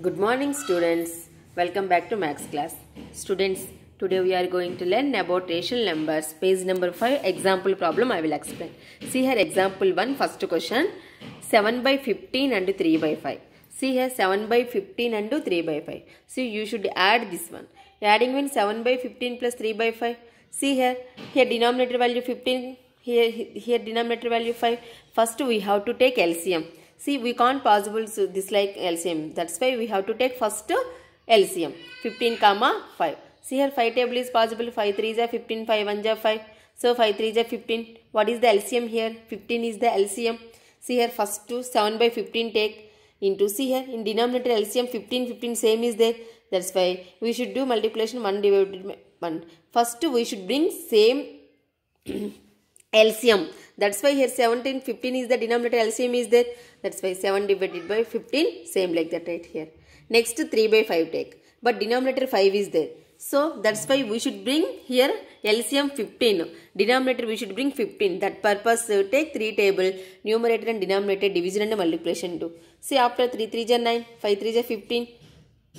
Good morning students. Welcome back to Max class. Students, today we are going to learn about rational numbers. Page number 5 example problem I will explain. See here example 1 first question 7 by 15 and 3 by 5. See here 7 by 15 and 3 by 5. See you should add this one. Adding means 7 by 15 plus 3 by 5. See here, here denominator value 15, here, here denominator value 5. First we have to take LCM. See, we can't possible dislike LCM. That's why we have to take first LCM. 15 comma 5. See here 5 table is possible. 5 3 is 15, 5 1 is 5. So 5 3 is 15. What is the LCM here? 15 is the LCM. See here first two 7 by 15 take into see here in denominator LCM 15 15 same is there. That's why we should do multiplication 1 divided by 1. First we should bring same LCM That's why here 17, 15 is the denominator, LCM is there. That's why 7 divided by 15, same like that right here. Next 3 by 5 take. But denominator 5 is there. So that's why we should bring here LCM 15. Denominator we should bring 15. That purpose uh, take 3 table. Numerator and denominator division and multiplication do. See after 3 3 is 9. 5 3 is 15.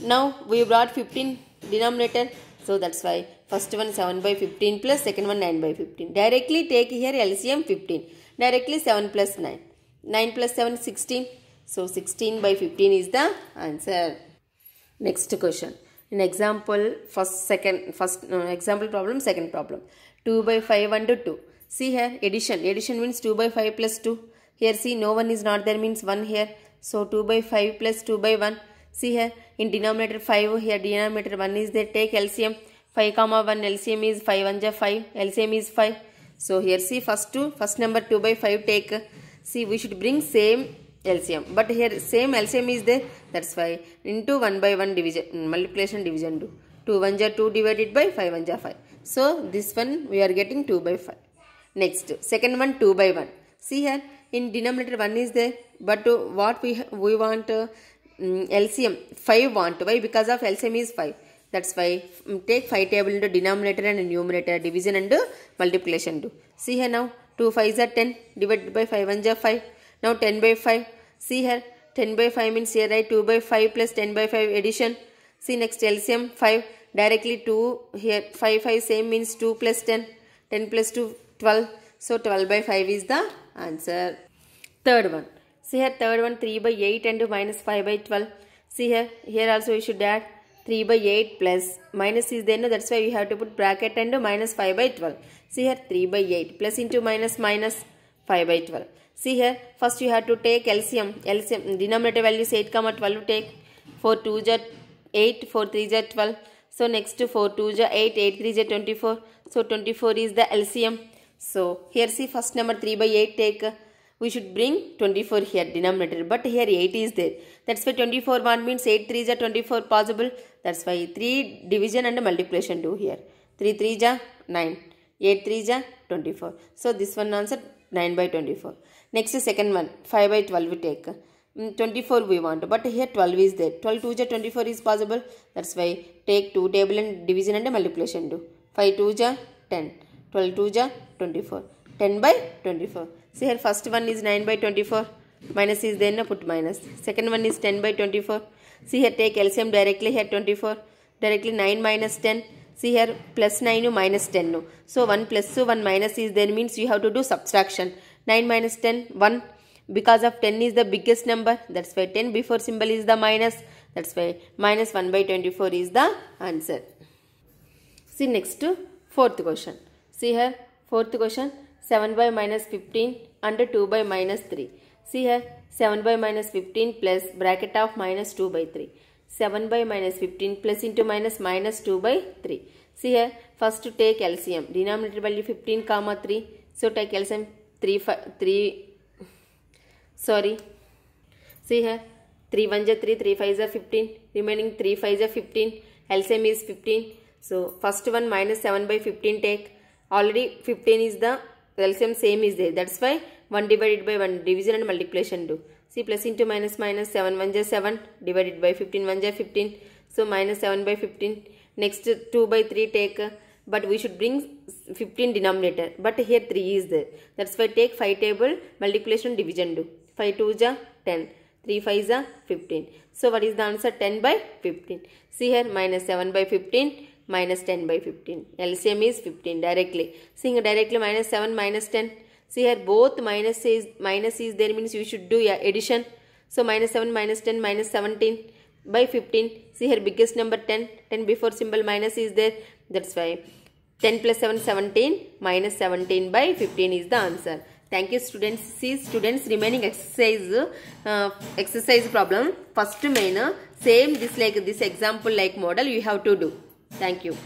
Now we brought 15 denominator. So that's why first one 7 by 15 plus second one 9 by 15. Directly take here LCM 15. Directly 7 plus 9. 9 plus 7 16. So 16 by 15 is the answer. Next question. In example first second first example problem second problem. 2 by 5 under 2. See here addition. Addition means 2 by 5 plus 2. Here see no one is not there means 1 here. So 2 by 5 plus 2 by 1. See है in denominator five या denominator one is there take LCM five comma one LCM is five one जै five LCM is five so here see first two first number two by five take see we should bring same LCM but here same LCM is there that's five into one by one division multiplication division two two one जै two divided by five one जै five so this one we are getting two by five next second one two by one see here in denominator one is there but what we we want um, mm, LCM 5 want why because of LCM is 5 that's why um, take 5 table into denominator and numerator division and multiplication do see here now 2 5 is 10 divided by 5 1 is 5 now 10 by 5 see here 10 by 5 means here right 2 by 5 plus 10 by 5 addition see next LCM 5 directly 2 here 5 5 same means 2 plus 10 10 plus 2 12 so 12 by 5 is the answer third one See here third one 3 by 8 and minus 5 by 12. See here, here also we should add 3 by 8 plus. Minus is there, no? that's why we have to put bracket and minus 5 by 12. See here 3 by 8 plus into minus minus 5 by 12. See here, first you have to take LCM. LCM denominator values 8 comma 12 take. 4 2 are 8, 4 3 are 12. So next to 4 2 are 8, 8 3 are 24. So 24 is the LCM. So here see first number 3 by 8 take we should bring 24 here denominator but here 8 is there that's why 24 1 means 8 3 is 24 possible that's why 3 division and multiplication do here 3 3 is 9 8 3 is 24 so this one answer 9 by 24 next is second one 5 by 12 we take mm, 24 we want but here 12 is there 12 2 is 24 is possible that's why take 2 table and division and multiplication do 5 2 is 10 12 2 is 24 10 by 24 See here first one is 9 by 24. Minus is there, no put minus. Second one is 10 by 24. See here take LCM directly here 24. Directly 9 minus 10. See here plus 9 minus 10. So 1 plus 1 minus is there means you have to do subtraction. 9 minus 10 1 because of 10 is the biggest number that's why 10 before symbol is the minus that's why minus 1 by 24 is the answer. See next to fourth question. See here fourth question 7 by minus 15 under 2 by minus 3. See here 7 by minus 15 plus bracket of minus 2 by 3. 7 by minus 15 plus into minus minus 2 by 3. See here first to take LCM denominator value 15 comma 3. So take LCM 3 3 sorry see here 3 1 3 3 5 is 15 remaining 3 5 is 15 LCM is 15 so first one minus 7 by 15 take already 15 is the LCM same is there. That's why 1 divided by 1 division and multiplication do. See plus into minus minus 7 1 is 7 divided by 15 1 is 15. So minus 7 by 15. Next 2 by 3 take but we should bring 15 denominator but here 3 is there that's why take 5 table multiplication division do 5 2 is 10 3 5 is 15 so what is the answer 10 by 15 see here minus 7 by 15 minus 10 by 15. LCM is 15 directly. Seeing directly minus 7 minus 10. See here both minus is, minus is there means you should do yeah, addition. So minus 7 minus 10 minus 17 by 15. See here biggest number 10. 10 before symbol minus is there. That's why 10 plus 7 17 minus 17 by 15 is the answer. Thank you students. See students remaining exercise uh, exercise problem. First main same this like this example like model you have to do. Thank you.